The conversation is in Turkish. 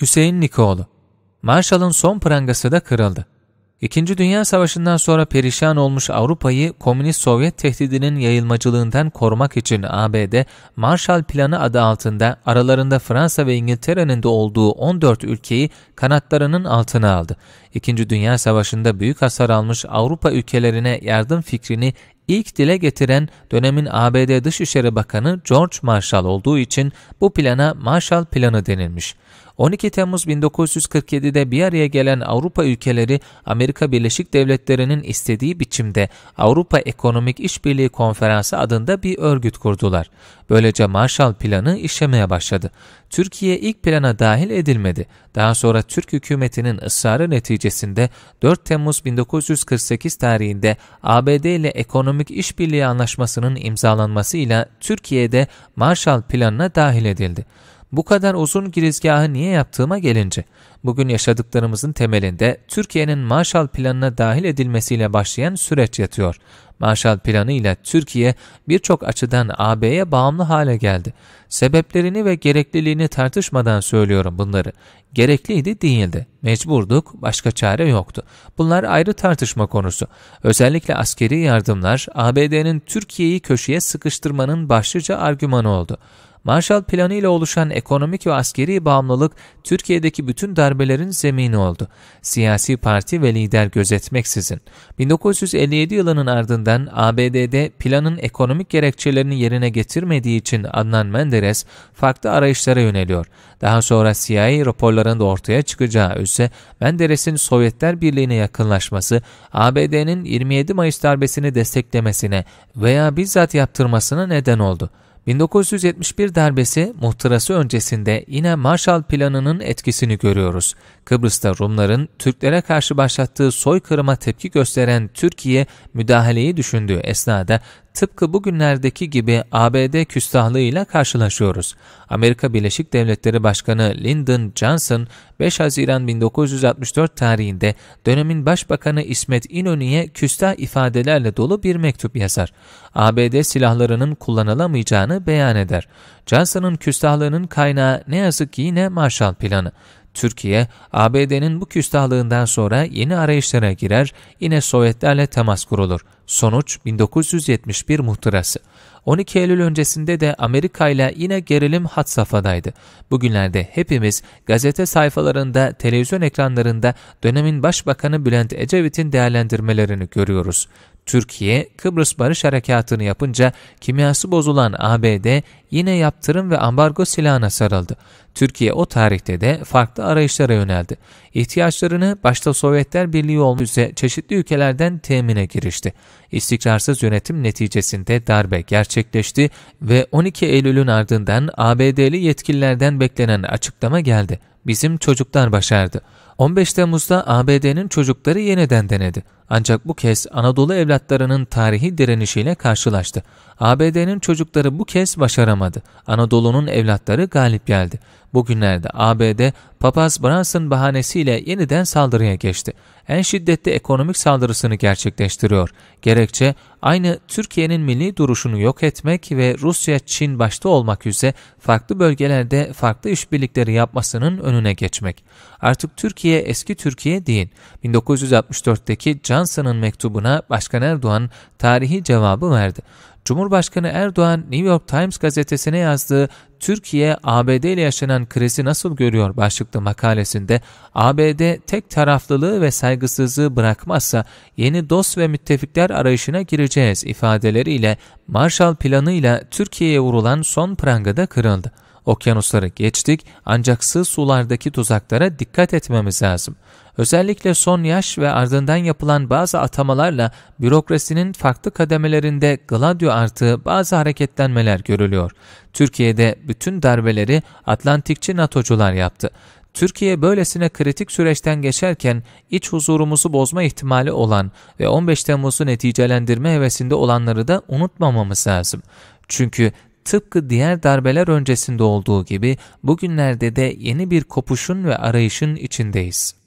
Hüseyin Nikoğlu. Marshall'ın son prangası da kırıldı. İkinci Dünya Savaşı'ndan sonra perişan olmuş Avrupa'yı Komünist Sovyet tehdidinin yayılmacılığından korumak için ABD, Marshall Planı adı altında aralarında Fransa ve İngiltere'nin de olduğu 14 ülkeyi kanatlarının altına aldı. İkinci Dünya Savaşı'nda büyük hasar almış Avrupa ülkelerine yardım fikrini ilk dile getiren dönemin ABD Dışişleri Bakanı George Marshall olduğu için bu plana Marshall Planı denilmiş. 12 Temmuz 1947'de bir araya gelen Avrupa ülkeleri Amerika Birleşik Devletleri'nin istediği biçimde Avrupa Ekonomik İşbirliği Konferansı adında bir örgüt kurdular. Böylece Marshall Planı işlemeye başladı. Türkiye ilk plana dahil edilmedi. Daha sonra Türk hükümetinin ısrarı neticesinde 4 Temmuz 1948 tarihinde ABD ile ekonomik Ekonomik İşbirliği Anlaşması'nın imzalanmasıyla Türkiye'de Marshall Planı'na dahil edildi. Bu kadar uzun girizgahı niye yaptığıma gelince, bugün yaşadıklarımızın temelinde Türkiye'nin Marshall Planı'na dahil edilmesiyle başlayan süreç yatıyor. Marshall Planı ile Türkiye birçok açıdan AB'ye bağımlı hale geldi. Sebeplerini ve gerekliliğini tartışmadan söylüyorum bunları. Gerekliydi değildi. Mecburduk, başka çare yoktu. Bunlar ayrı tartışma konusu. Özellikle askeri yardımlar ABD'nin Türkiye'yi köşeye sıkıştırmanın başlıca argümanı oldu. Marshall Planı ile oluşan ekonomik ve askeri bağımlılık Türkiye'deki bütün darbelerin zemini oldu. Siyasi parti ve lider gözetmeksizin. 1957 yılının ardından ABD'de planın ekonomik gerekçelerini yerine getirmediği için Adnan Menderes farklı arayışlara yöneliyor. Daha sonra CIA raporlarında ortaya çıkacağı ise Menderes'in Sovyetler Birliği'ne yakınlaşması, ABD'nin 27 Mayıs darbesini desteklemesine veya bizzat yaptırmasına neden oldu. 1971 darbesi muhtırası öncesinde yine Marshall Planı'nın etkisini görüyoruz. Kıbrıs'ta Rumların Türklere karşı başlattığı soykırıma tepki gösteren Türkiye müdahaleyi düşündüğü esnada tıpkı bugünlerdeki gibi ABD küstahlığıyla karşılaşıyoruz. Amerika Birleşik Devletleri Başkanı Lyndon Johnson 5 Haziran 1964 tarihinde dönemin Başbakanı İsmet İnönü'ye küstah ifadelerle dolu bir mektup yazar. ABD silahlarının kullanılamayacağını beyan eder. Johnson'ın küstahlığının kaynağı ne yazık ki yine Marshall Planı. Türkiye, ABD'nin bu küstahlığından sonra yeni arayışlara girer, yine Sovyetlerle temas kurulur. Sonuç 1971 muhtırası. 12 Eylül öncesinde de Amerika ile yine gerilim hat safhadaydı. Bugünlerde hepimiz gazete sayfalarında, televizyon ekranlarında dönemin Başbakanı Bülent Ecevit'in değerlendirmelerini görüyoruz. Türkiye, Kıbrıs Barış Harekatı'nı yapınca kimyası bozulan ABD yine yaptırım ve ambargo silahına sarıldı. Türkiye o tarihte de farklı arayışlara yöneldi. İhtiyaçlarını başta Sovyetler Birliği olmak üzere çeşitli ülkelerden temine girişti. İstikrarsız yönetim neticesinde darbe gerçekleşti ve 12 Eylül'ün ardından ABD'li yetkililerden beklenen açıklama geldi bizim çocuklar başardı. 15 Temmuz'da ABD'nin çocukları yeniden denedi. Ancak bu kez Anadolu evlatlarının tarihi direnişiyle karşılaştı. ABD'nin çocukları bu kez başaramadı. Anadolu'nun evlatları galip geldi. Bugünlerde ABD, Papaz Branson bahanesiyle yeniden saldırıya geçti. En şiddetli ekonomik saldırısını gerçekleştiriyor. Gerekçe aynı Türkiye'nin milli duruşunu yok etmek ve Rusya, Çin başta olmak üzere farklı bölgelerde farklı işbirlikleri yapmasının önüne geçmek. Artık Türkiye eski Türkiye değil. 1964'teki Johnson'ın mektubuna Başkan Erdoğan tarihi cevabı verdi. Cumhurbaşkanı Erdoğan New York Times gazetesine yazdığı Türkiye ABD ile yaşanan krizi nasıl görüyor başlıklı makalesinde ABD tek taraflılığı ve saygısızlığı bırakmazsa yeni dost ve müttefikler arayışına gireceğiz ifadeleriyle Marshall planıyla Türkiye'ye vurulan son prangada kırıldı. Okyanusları geçtik ancak sığ sulardaki tuzaklara dikkat etmemiz lazım. Özellikle son yaş ve ardından yapılan bazı atamalarla bürokrasinin farklı kademelerinde gladyo artığı bazı hareketlenmeler görülüyor. Türkiye'de bütün darbeleri Atlantikçi NATO'cular yaptı. Türkiye böylesine kritik süreçten geçerken iç huzurumuzu bozma ihtimali olan ve 15 Temmuz'u neticelendirme hevesinde olanları da unutmamamız lazım. Çünkü Tıpkı diğer darbeler öncesinde olduğu gibi bugünlerde de yeni bir kopuşun ve arayışın içindeyiz.